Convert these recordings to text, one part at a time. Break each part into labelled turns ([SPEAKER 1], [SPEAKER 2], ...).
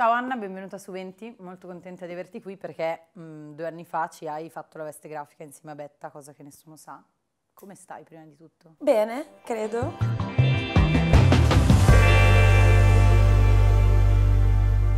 [SPEAKER 1] Ciao Anna, benvenuta su 20, molto contenta di averti qui perché mh, mm, due anni fa ci hai fatto la veste grafica insieme a Betta, cosa che nessuno sa. Come stai prima di tutto? Bene, credo.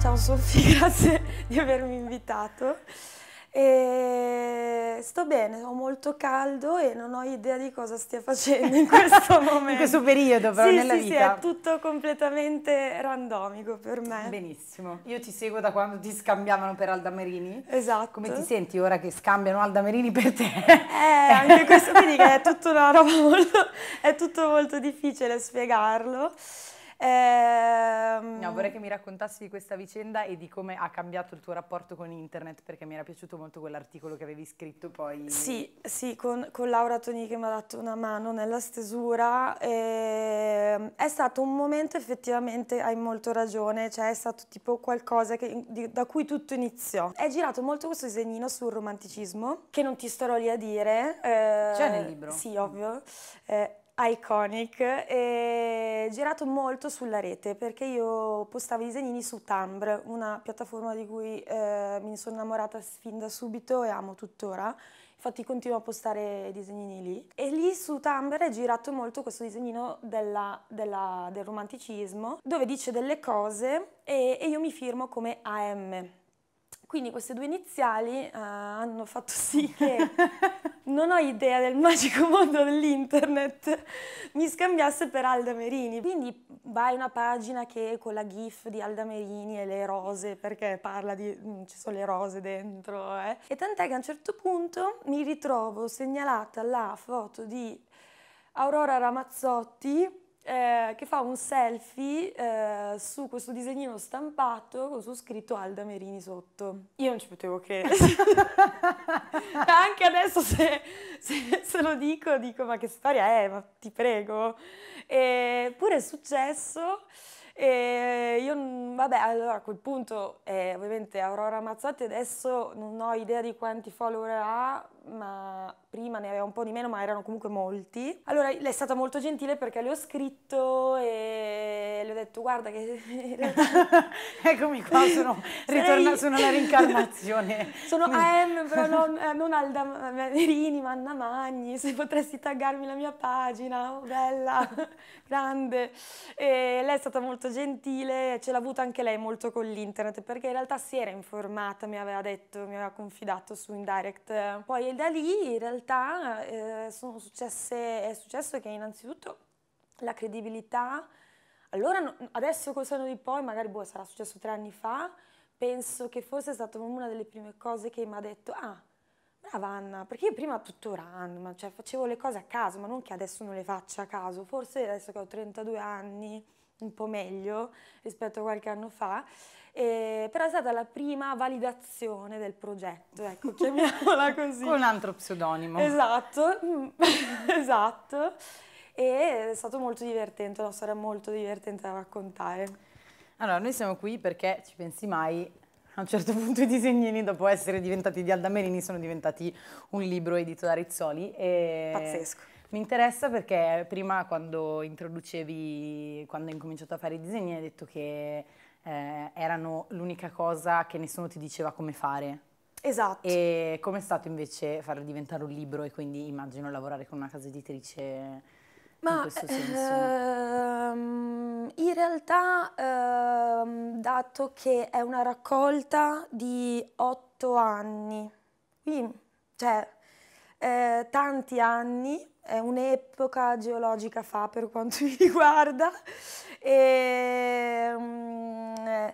[SPEAKER 2] Ciao Sofì, grazie di avermi invitato. E sto bene, ho molto caldo e non ho idea di cosa stia facendo in questo
[SPEAKER 1] momento. in questo periodo però sì, nella sì, vita.
[SPEAKER 2] Sì, è tutto completamente randomico per me. Benissimo.
[SPEAKER 1] Io ti seguo da quando ti scambiavano per Aldamerini. Esatto. Come ti senti ora che scambiano Aldamerini
[SPEAKER 2] per te? eh, anche questo, quindi è tutto una roba molto, è tutto molto difficile spiegarlo. Ehm... No, vorrei che mi raccontassi di questa
[SPEAKER 1] vicenda e di come ha cambiato il tuo rapporto con internet, perché mi era piaciuto molto quell'articolo che avevi scritto poi. Sì,
[SPEAKER 2] sì, con, con Laura Toni che mi ha dato una mano nella stesura. E... Ehm, è stato un momento effettivamente, hai molto ragione, cioè è stato tipo qualcosa che, di, da cui tutto iniziò. È girato molto questo disegnino sul romanticismo, che non ti starò lì a dire. Eh, C'è nel libro? Sì, ovvio. Eh, Iconic, e girato molto sulla rete perché io postavo i disegnini su Tumblr, una piattaforma di cui eh, mi sono innamorata fin da subito e amo tuttora. Infatti continuo a postare disegnini lì. E lì su Tumblr è girato molto questo disegnino della, della, del romanticismo, dove dice delle cose e, e io mi firmo come AM quindi queste due iniziali uh, hanno fatto sì che non ho idea del magico mondo dell'internet, mi scambiasse per Alda Merini. Quindi vai una pagina che con la gif di Alda Merini e le rose, perché parla di... Mm, ci sono le rose dentro, eh. E tant'è che a un certo punto mi ritrovo segnalata la foto di Aurora Ramazzotti eh, che fa un selfie eh, su questo disegnino stampato con su scritto Alda Merini sotto. Io non ci potevo credere. Anche adesso se, se, se, lo dico, dico ma che storia è, ma ti prego. Eppure è successo. E io, vabbè, allora a quel punto, eh, ovviamente Aurora Mazzotti adesso non ho idea di quanti follower ha, ma prima ne aveva un po' di meno, ma erano comunque molti. Allora lei è stata molto gentile perché le ho scritto e le ho detto guarda che Eccomi qua, sono, ritorna, sono la rincarnazione. sono AM, però non, eh, non Alda Merini Manna Magni, se potresti taggarmi la mia pagina, oh, bella, grande. E lei è stata molto gentile, ce l'ha avuta anche lei molto con l'internet, perché in realtà si era informata, mi aveva detto, mi aveva confidato su Indirect. Poi da lì in realtà eh, successe, è successo che innanzitutto la credibilità allora, no, adesso col senno di poi, magari boh, sarà successo tre anni fa, penso che forse è stata una delle prime cose che mi ha detto, ah, brava Anna, perché io prima tutto random, cioè facevo le cose a caso, ma non che adesso non le faccia a caso, forse adesso che ho 32 anni, un po' meglio rispetto a qualche anno fa, eh, però è stata la prima validazione del progetto, ecco, chiamiamola così. Con un
[SPEAKER 1] altro pseudonimo.
[SPEAKER 2] Esatto, esatto e è stato molto divertente, una storia molto divertente da raccontare. Allora, noi siamo qui perché, ci
[SPEAKER 1] pensi mai, a un certo punto i disegnini, dopo essere diventati di Alda Merini, sono diventati un libro edito da Rizzoli. E... Pazzesco. Mi interessa perché prima quando introducevi, quando hai incominciato a fare i disegni, hai detto che eh, erano l'unica cosa che nessuno ti diceva come fare. Esatto. E com'è stato invece far diventare un libro e quindi immagino lavorare con una casa editrice
[SPEAKER 2] ma, eh, ehm, in realtà, ehm, dato che è una raccolta di otto anni, quindi, cioè, eh, tanti anni, è un'epoca geologica fa per quanto mi riguarda, e, ehm,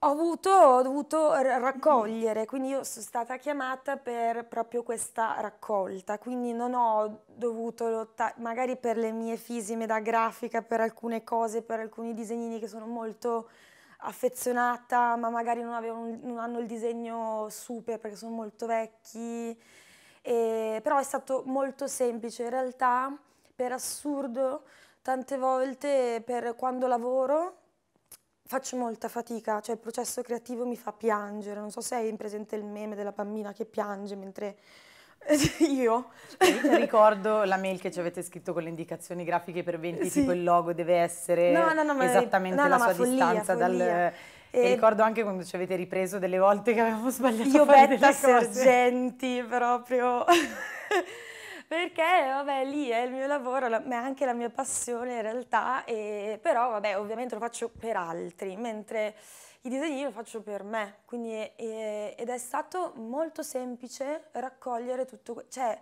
[SPEAKER 2] ho, avuto, ho dovuto raccogliere, quindi io sono stata chiamata per proprio questa raccolta, quindi non ho dovuto lottare, magari per le mie fisime da grafica, per alcune cose, per alcuni disegnini che sono molto affezionata, ma magari non, avevano, non hanno il disegno super perché sono molto vecchi, e, però è stato molto semplice in realtà, per assurdo, tante volte per quando lavoro faccio molta fatica, cioè il processo creativo mi fa piangere, non so se hai in presente il meme della bambina che piange mentre io
[SPEAKER 1] cioè, io ricordo la mail che ci avete scritto con le indicazioni grafiche per 20, sì. tipo il logo deve essere no, no, no, esattamente la sua follia, distanza follia. dal e ricordo anche quando ci avete ripreso delle volte che avevamo sbagliato io a fare Betta Sergenti
[SPEAKER 2] proprio perché vabbè lì è il mio lavoro, ma è anche la mia passione in realtà, e, però vabbè ovviamente lo faccio per altri, mentre i disegni lo faccio per me, quindi è, è, ed è stato molto semplice raccogliere tutto, cioè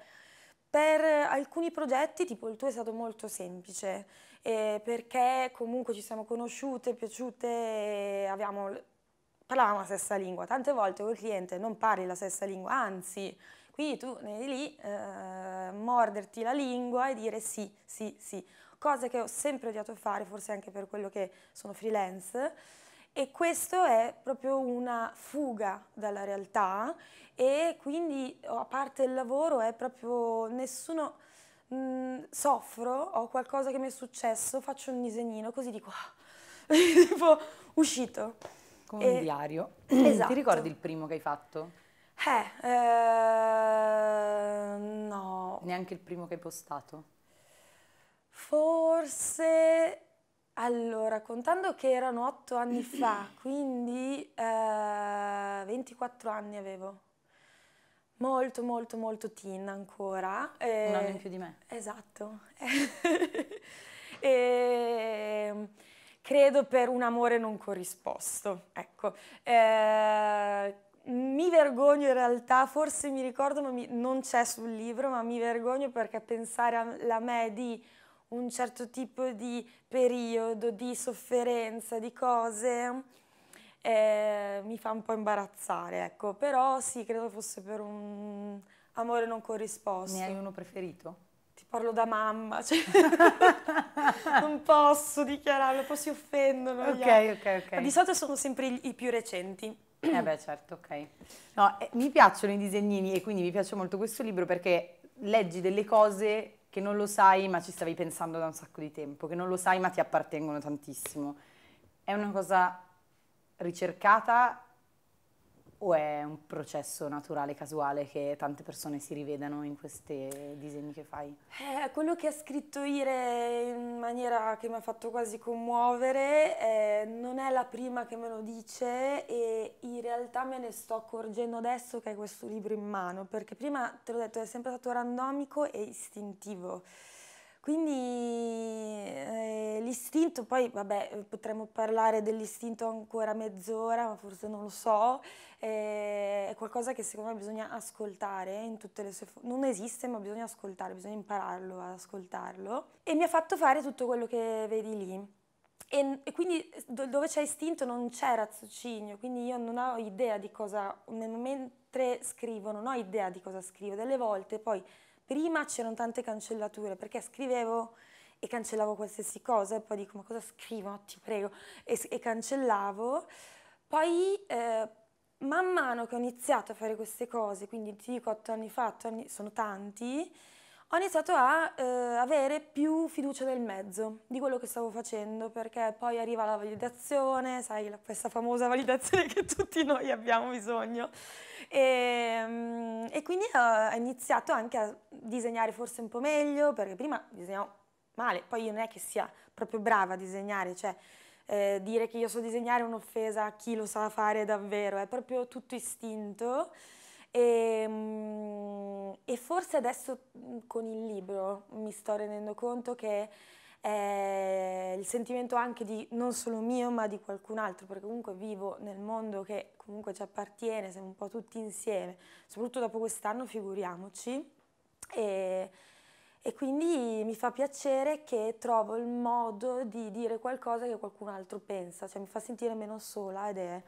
[SPEAKER 2] per alcuni progetti tipo il tuo è stato molto semplice, eh, perché comunque ci siamo conosciute, piaciute, abbiamo, parlavamo la stessa lingua, tante volte col cliente non parli la stessa lingua, anzi quindi tu eri lì, eh, morderti la lingua e dire sì, sì, sì. Cosa che ho sempre odiato fare, forse anche per quello che sono freelance. E questo è proprio una fuga dalla realtà e quindi, a parte il lavoro, è proprio nessuno... Mh, mm, soffro, ho qualcosa che mi è successo, faccio un disegnino, così dico... Ah", tipo, uscito. Come e, un
[SPEAKER 1] diario. Esatto. Ti ricordi il primo che hai fatto?
[SPEAKER 2] Eh, eh,
[SPEAKER 1] no. Neanche il primo che hai postato?
[SPEAKER 2] Forse... Allora, contando che erano otto anni fa, quindi eh, 24 anni avevo. Molto, molto, molto teen ancora. E... Eh, un anno in più di me. Esatto. e... Ehm, credo per un amore non corrisposto, ecco. Eh, mi vergogno in realtà, forse mi ricordo, ma mi, non c'è sul libro, ma mi vergogno perché pensare alla me di un certo tipo di periodo, di sofferenza, di cose, eh, mi fa un po' imbarazzare, ecco. Però sì, credo fosse per un amore non corrisposto. Ne hai uno preferito? Ti parlo da mamma, cioè non posso dichiararlo, poi si offendono. Ok, ok, ok. Ma di solito sono sempre i più recenti eh beh, certo, ok.
[SPEAKER 1] No, eh, mi piacciono i disegnini e quindi mi piace molto questo libro perché leggi delle cose che non lo sai ma ci stavi pensando da un sacco di tempo, che non lo sai ma ti appartengono tantissimo. È una cosa ricercata o è un processo naturale, casuale, che tante persone si rivedano in questi disegni che fai?
[SPEAKER 2] Eh, quello che ha scritto Ire in maniera che mi ha fatto quasi commuovere eh, non è la prima che me lo dice e in realtà me ne sto accorgendo adesso che hai questo libro in mano, perché prima, te l'ho detto, è sempre stato randomico e istintivo. Quindi eh, l'istinto, poi vabbè, potremmo parlare dell'istinto ancora mezz'ora, ma forse non lo so, eh, è qualcosa che secondo me bisogna ascoltare in tutte le sue forme. Non esiste, ma bisogna ascoltare, bisogna impararlo ad ascoltarlo. E mi ha fatto fare tutto quello che vedi lì. E, e, quindi do, dove c'è istinto non c'è raziocinio, quindi io non ho idea di cosa, nel mentre scrivo non ho idea di cosa scrivo, delle volte poi Prima c'erano tante cancellature perché scrivevo e cancellavo qualsiasi cosa e poi dico ma cosa scrivo, ti prego, e, e cancellavo. Poi eh, man mano che ho iniziato a fare queste cose, quindi ti dico otto anni fa, otto anni, sono tanti, ho iniziato a eh, avere più fiducia nel mezzo di quello che stavo facendo, perché poi arriva la validazione, sai, la, questa famosa validazione che tutti noi abbiamo bisogno. E, ehm, e quindi eh, ho iniziato anche a disegnare forse un po' meglio, perché prima disegnavo male, poi io non è che sia proprio brava a disegnare, cioè eh, dire che io so disegnare è un'offesa a chi lo sa fare davvero, è proprio tutto istinto. E, ehm, e forse adesso mhmm, con il libro mi sto rendendo conto che è eh, il sentimento anche di non solo mio ma di qualcun altro, perché comunque vivo nel mondo che comunque ci appartiene, siamo un po' tutti insieme, soprattutto dopo quest'anno figuriamoci. E, e quindi mi fa piacere che trovo il modo di dire qualcosa che qualcun altro pensa, cioè mi fa sentire meno sola ed è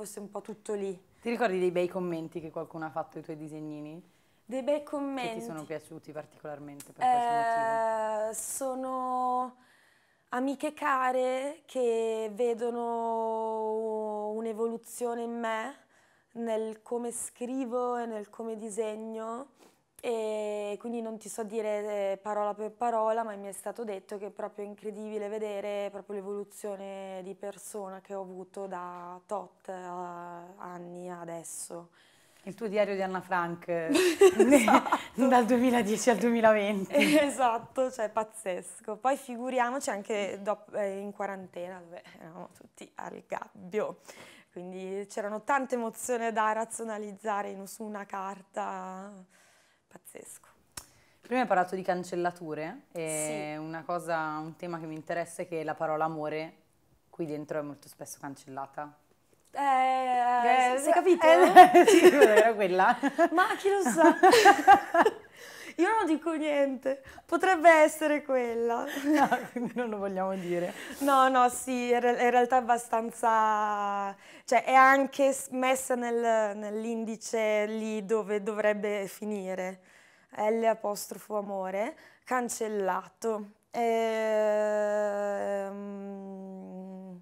[SPEAKER 2] fosse un po' tutto lì. Ti ricordi dei bei commenti che qualcuno ha fatto ai tuoi disegnini? Dei bei commenti. Che ti sono
[SPEAKER 1] piaciuti particolarmente per eh,
[SPEAKER 2] questo motivo? Sono amiche care che vedono un'evoluzione in me, nel come scrivo e nel come disegno e quindi non ti so dire eh, parola per parola, ma mi è stato detto che è proprio incredibile vedere proprio l'evoluzione di persona che ho avuto da tot eh, anni adesso.
[SPEAKER 1] Il tuo diario di Anna Frank eh, esatto. dal 2010 al 2020.
[SPEAKER 2] Esatto, cioè pazzesco. Poi figuriamoci anche dopo, eh, in quarantena dove eravamo tutti al gabbio, quindi c'erano tante emozioni da razionalizzare in, su una carta pazzesco.
[SPEAKER 1] Prima hai parlato di cancellature e sì. una cosa, un tema che mi interessa è che la parola amore qui dentro è molto spesso cancellata.
[SPEAKER 2] Eh, eh, si è capito? Eh, sì, era
[SPEAKER 1] quella.
[SPEAKER 2] Ma chi lo sa? Io non dico niente, potrebbe essere quella. No, quindi non lo vogliamo dire. No, no, sì, in realtà è abbastanza... cioè è anche messa nel, nell'indice lì dove dovrebbe finire. L apostrofo amore, cancellato. Ehm...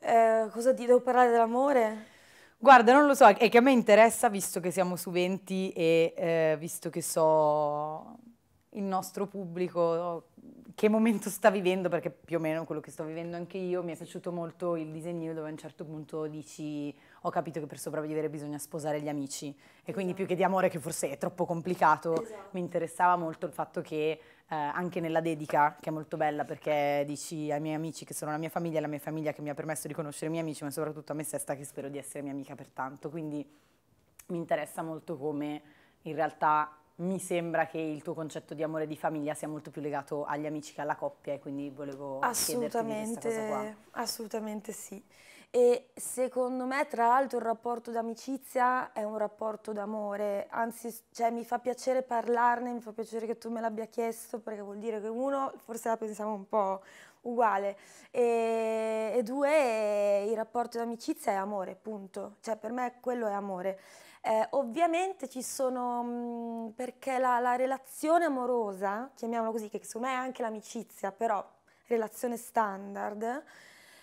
[SPEAKER 2] Eh, cosa ti devo parlare dell'amore?
[SPEAKER 1] Guarda, non lo so, è che a me interessa visto che siamo su 20 e eh, visto che so il nostro pubblico che momento sta vivendo, perché più o meno quello che sto vivendo anche io, mi è piaciuto molto il disegnino dove a un certo punto dici ho capito che per sopravvivere bisogna sposare gli amici e quindi esatto. più che di amore, che forse è troppo complicato, esatto. mi interessava molto il fatto che eh, anche nella dedica, che è molto bella perché dici ai miei amici che sono la mia famiglia, la mia famiglia che mi ha permesso di conoscere i miei amici, ma soprattutto a me stessa che spero di essere mia amica pertanto. Quindi mi interessa molto come in realtà mi sembra che il tuo concetto di amore di famiglia sia molto più legato agli amici che alla coppia e quindi volevo assolutamente, chiederti questa cosa
[SPEAKER 2] qua. Assolutamente sì e secondo me tra l'altro il rapporto d'amicizia è un rapporto d'amore, anzi cioè, mi fa piacere parlarne, mi fa piacere che tu me l'abbia chiesto perché vuol dire che uno forse la pensiamo un po' uguale e, e due il rapporto d'amicizia è amore, punto, cioè per me quello è amore. Eh, ovviamente ci sono, mh, mhmm, perché la, la, relazione amorosa, chiamiamola così, che secondo me è anche l'amicizia, però relazione standard,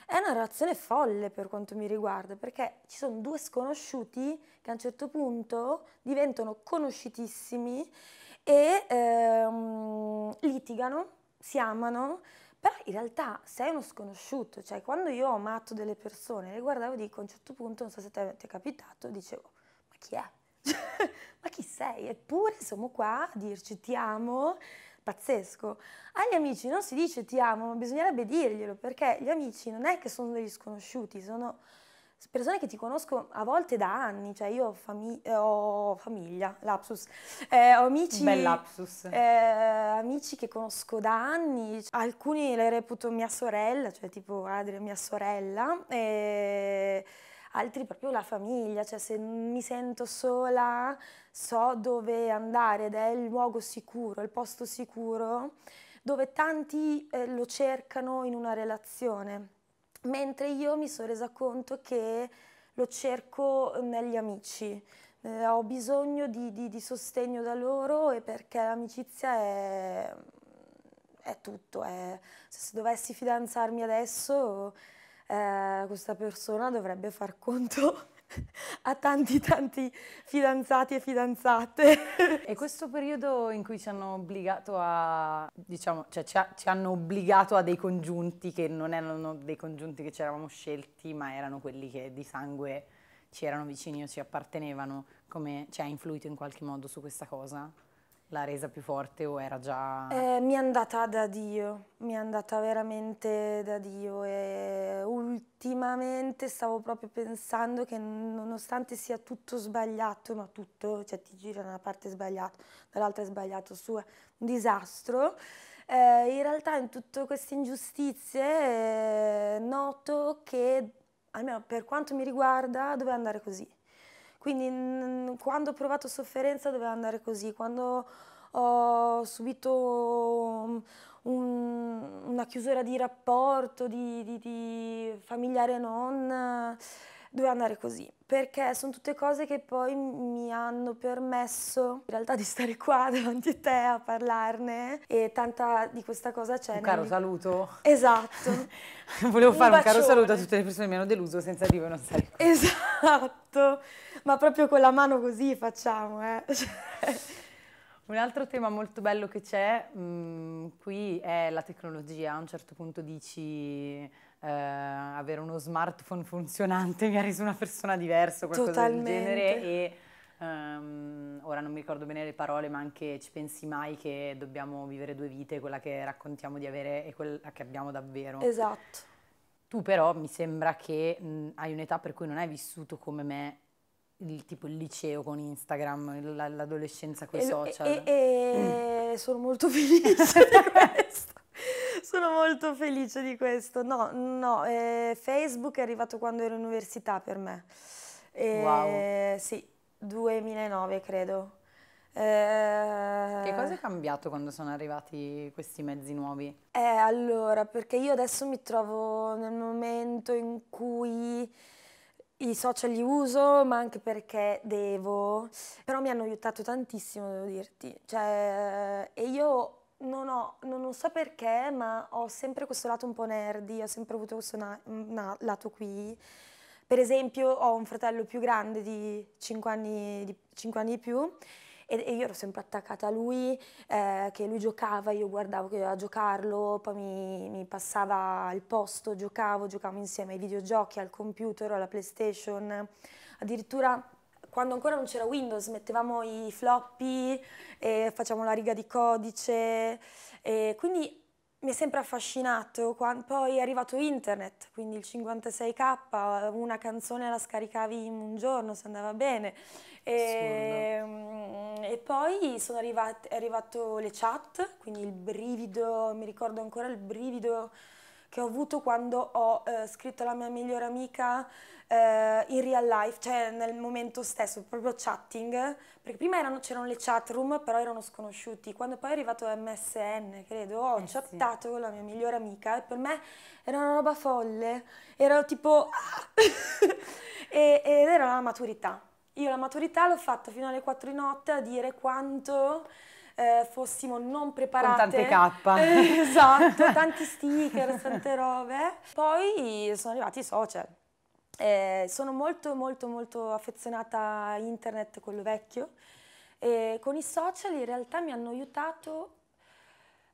[SPEAKER 2] è una relazione folle per quanto mi riguarda, perché ci sono due sconosciuti che a un certo punto diventano conoscitissimi e ehm, litigano, si amano, però in realtà sei uno sconosciuto, cioè quando io ho amato delle persone, le guardavo e dico a un certo punto, non so se ti è capitato, dicevo, ma chi è? ma chi sei? Eppure siamo qua a dirci ti amo pazzesco. Agli amici non si dice ti amo, ma bisognerebbe dirglielo perché gli amici non è che sono degli sconosciuti, sono persone che ti conosco a volte da anni, cioè io ho, fami- eh, ho famiglia, lapsus, eh, ho amici, Bel lapsus. Eh, amici che conosco da anni, alcuni le reputo mia sorella, cioè tipo Adria mia sorella, e altri proprio la famiglia, cioè se mi sento sola so dove andare ed è il luogo sicuro, il posto sicuro dove tanti eh, lo cercano in una relazione, mentre io mi sono resa conto che lo cerco negli amici, eh, ho bisogno di, di, di, sostegno da loro e perché l'amicizia è, è tutto, è, se dovessi fidanzarmi adesso eh, questa persona dovrebbe far conto a tanti tanti fidanzati e fidanzate.
[SPEAKER 1] E questo periodo in cui ci hanno obbligato a, diciamo, cioè ci, ha, ci hanno obbligato a dei congiunti che non erano dei congiunti che ci eravamo scelti, ma erano quelli che di sangue ci erano vicini o ci appartenevano, come ci ha influito in qualche modo su questa cosa? l'ha resa più forte o era già... Eh,
[SPEAKER 2] mi è andata da Dio, mi è andata veramente da Dio e ultimamente stavo proprio pensando che nonostante sia tutto sbagliato, ma tutto, cioè ti gira da una parte sbagliata, dall'altra è sbagliato, su un disastro, eh, in realtà in tutte queste ingiustizie eh, noto che, almeno per quanto mi riguarda, doveva andare così quindi quando ho provato sofferenza doveva andare così, quando ho subito mm, un, una chiusura di rapporto, di, di, di familiare non doveva andare così, perché sono tutte cose che poi mi hanno permesso in realtà di stare qua davanti a te a parlarne e tanta di questa cosa c'è. Un caro nel... saluto. Esatto.
[SPEAKER 1] Volevo fare un, un caro saluto a tutte le persone che mi hanno deluso senza di voi non stare
[SPEAKER 2] qua. Esatto, ma proprio con la mano così facciamo. Eh.
[SPEAKER 1] Cioè, un altro tema molto bello che c'è mh, mm, qui è la tecnologia. A un certo punto dici eh, avere uno smartphone funzionante mi ha reso una persona diversa, qualcosa Totalmente. del genere. E um, ora non mi ricordo bene le parole, ma anche ci pensi mai che dobbiamo vivere due vite, quella che raccontiamo di avere e quella che abbiamo davvero. Esatto. Tu però mi sembra che mh, mm, hai un'età per cui non hai vissuto come me il, tipo il liceo con Instagram, l'adolescenza con i social. E, e, e
[SPEAKER 2] mm. sono molto felice di questo. Sono molto felice di questo. No, no, eh, Facebook è arrivato quando ero in università per me. Eh, wow. Sì, 2009 credo. Eh, che cosa è cambiato
[SPEAKER 1] quando sono arrivati questi mezzi nuovi?
[SPEAKER 2] Eh, allora, perché io adesso mi trovo nel momento in cui i social li uso, ma anche perché devo, però mi hanno aiutato tantissimo, devo dirti. Cioè, e io non ho, non, non so perché, ma ho sempre questo lato un po' nerdy, ho sempre avuto questo na- na- lato qui. Per esempio, ho un fratello più grande di 5 anni di, 5 anni di più e, io ero sempre attaccata a lui, eh, che lui giocava, io guardavo che doveva giocarlo, poi mi, mi, passava al posto, giocavo, giocavo insieme ai videogiochi, al computer, alla PlayStation, addirittura quando ancora non c'era Windows, mettevamo i floppy, eh, facciamo la riga di codice, eh, quindi mi è sempre affascinato. Quando, poi è arrivato internet, quindi il 56k, una canzone la scaricavi in un giorno se andava bene. E, ehm, e poi sono arrivate, è arrivato le chat, quindi il brivido, mi ricordo ancora il brivido che ho avuto quando ho eh, scritto alla mia migliore amica eh, in real life, cioè nel momento stesso, proprio chatting, perché prima erano, c'erano le chat room, però erano sconosciuti. Quando poi è arrivato MSN, credo, ho eh chattato sì. con la mia migliore amica e per me era una roba folle, era tipo... e, ed era la maturità. Io la maturità l'ho fatta fino alle 4 di notte a dire quanto eh, fossimo non preparate. Con tante K. esatto, tanti sticker, tante robe. Poi sono arrivati i social. Eh, sono molto molto molto affezionata a internet, quello vecchio. E con i social in realtà mi hanno aiutato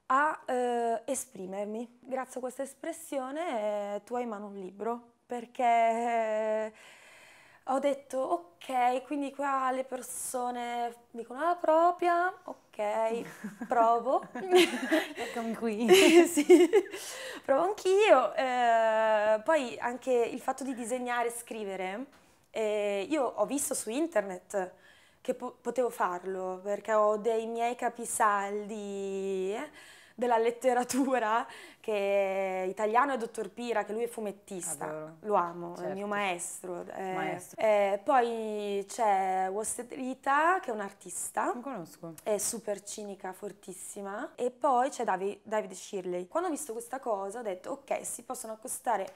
[SPEAKER 2] a eh, esprimermi. Grazie a questa espressione eh, tu hai in mano un libro, perché eh, ho detto ok, quindi qua le persone dicono la ah, propria, ok, provo. Eccomi qui. sì, provo anch'io. Eh, poi anche il fatto di disegnare e scrivere, eh, io ho visto su internet che po- potevo farlo perché ho dei miei capisaldi. Eh, della letteratura che è italiano è Dottor Pira, che lui è fumettista, Adoro. lo amo, certo. è il mio certo. maestro. Eh. maestro. Eh, poi c'è Wasted Rita, che è un artista. Non conosco. È super cinica, fortissima. E poi c'è David, David Shirley. Quando ho visto questa cosa ho detto, ok, si possono accostare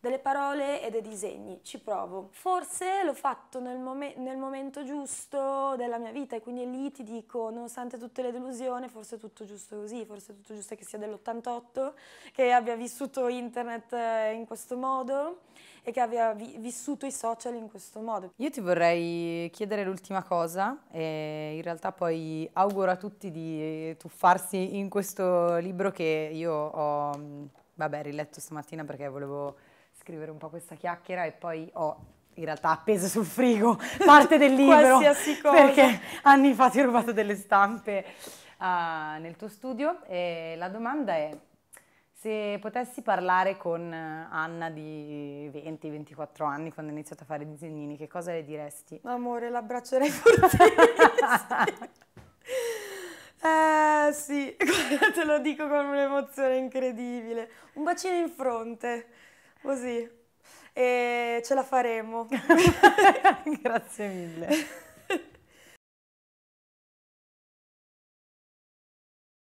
[SPEAKER 2] delle parole e dei disegni, ci provo. Forse l'ho fatto nel, mom- nel momento giusto della mia vita e quindi lì ti dico, nonostante tutte le delusioni, forse è tutto giusto così, forse è tutto giusto che sia dell'88, che abbia vissuto internet eh, in questo modo e che abbia vi- vissuto i social in questo modo. Io ti
[SPEAKER 1] vorrei chiedere l'ultima cosa e in realtà poi auguro a tutti di tuffarsi in questo libro che io ho, mm, vabbè, riletto stamattina perché volevo scrivere un po' questa chiacchiera e poi ho in realtà appeso sul frigo parte del libro perché anni fa ti ho rubato delle stampe uh, nel tuo studio e la domanda è se potessi parlare con Anna di 20-24 anni quando ha iniziato a fare disegnini che cosa le diresti?
[SPEAKER 2] Amore l'abbraccerei fortissimo Eh sì, te lo dico con un'emozione incredibile. Un bacino in fronte. Così. E ce la faremo. Grazie mille.